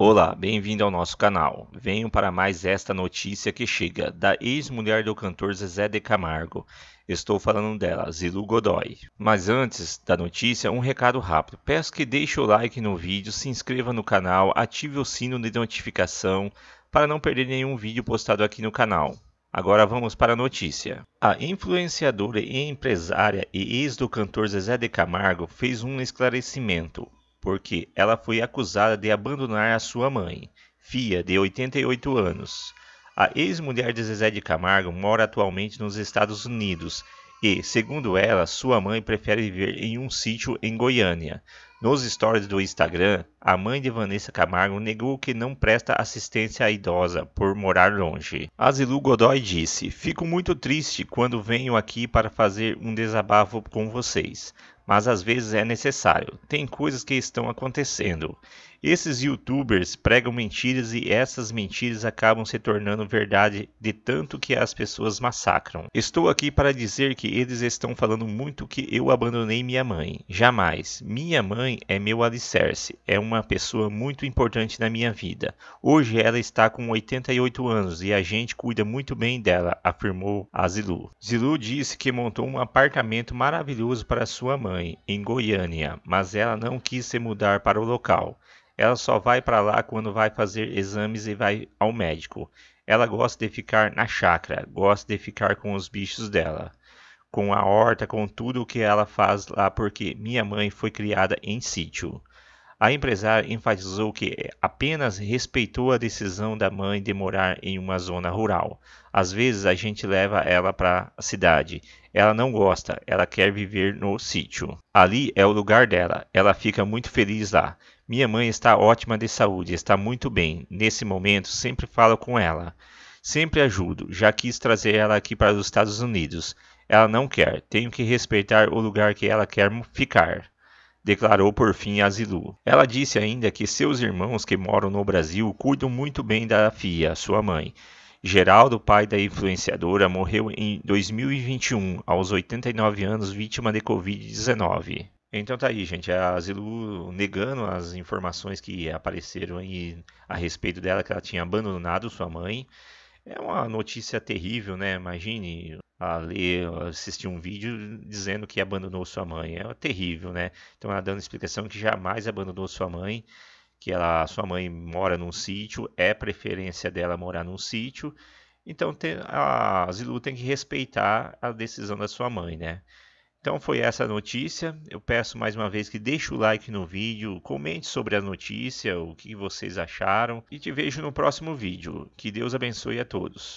Olá, bem-vindo ao nosso canal. Venho para mais esta notícia que chega da ex-mulher do cantor Zezé de Camargo. Estou falando dela, Zilu Godoy. Mas antes da notícia, um recado rápido. Peço que deixe o like no vídeo, se inscreva no canal, ative o sino de notificação para não perder nenhum vídeo postado aqui no canal. Agora vamos para a notícia. A influenciadora e empresária e ex do cantor Zezé de Camargo fez um esclarecimento porque ela foi acusada de abandonar a sua mãe, Fia, de 88 anos. A ex-mulher de Zezé de Camargo mora atualmente nos Estados Unidos e, segundo ela, sua mãe prefere viver em um sítio em Goiânia. Nos stories do Instagram, a mãe de Vanessa Camargo negou que não presta assistência à idosa por morar longe. Azilu Godoy disse: Fico muito triste quando venho aqui para fazer um desabafo com vocês, mas às vezes é necessário. Tem coisas que estão acontecendo. Esses youtubers pregam mentiras e essas mentiras acabam se tornando verdade de tanto que as pessoas massacram. Estou aqui para dizer que eles estão falando muito que eu abandonei minha mãe. Jamais. Minha mãe é meu alicerce, é uma uma pessoa muito importante na minha vida. Hoje ela está com 88 anos e a gente cuida muito bem dela, afirmou a Zilu. Zilu disse que montou um apartamento maravilhoso para sua mãe, em Goiânia, mas ela não quis se mudar para o local. Ela só vai para lá quando vai fazer exames e vai ao médico. Ela gosta de ficar na chácara, gosta de ficar com os bichos dela com a horta, com tudo o que ela faz lá, porque minha mãe foi criada em sítio. A empresária enfatizou que apenas respeitou a decisão da mãe de morar em uma zona rural. Às vezes a gente leva ela para a cidade. Ela não gosta, ela quer viver no sítio. Ali é o lugar dela, ela fica muito feliz lá. Minha mãe está ótima de saúde, está muito bem. Nesse momento, sempre falo com ela. Sempre ajudo, já quis trazer ela aqui para os Estados Unidos. Ela não quer, tenho que respeitar o lugar que ela quer ficar declarou por fim Zilu. Ela disse ainda que seus irmãos que moram no Brasil cuidam muito bem da filha, sua mãe. Geraldo, pai da influenciadora, morreu em 2021, aos 89 anos, vítima de Covid-19. Então tá aí, gente, a Zilu negando as informações que apareceram aí a respeito dela, que ela tinha abandonado sua mãe, é uma notícia terrível, né? Imagine a ler, assistir um vídeo dizendo que abandonou sua mãe. É terrível, né? Então ela dando explicação que jamais abandonou sua mãe, que ela, sua mãe mora num sítio, é preferência dela morar num sítio. Então tem, a Zilu tem que respeitar a decisão da sua mãe, né? Então foi essa a notícia. Eu peço mais uma vez que deixe o like no vídeo, comente sobre a notícia, o que vocês acharam e te vejo no próximo vídeo. Que Deus abençoe a todos.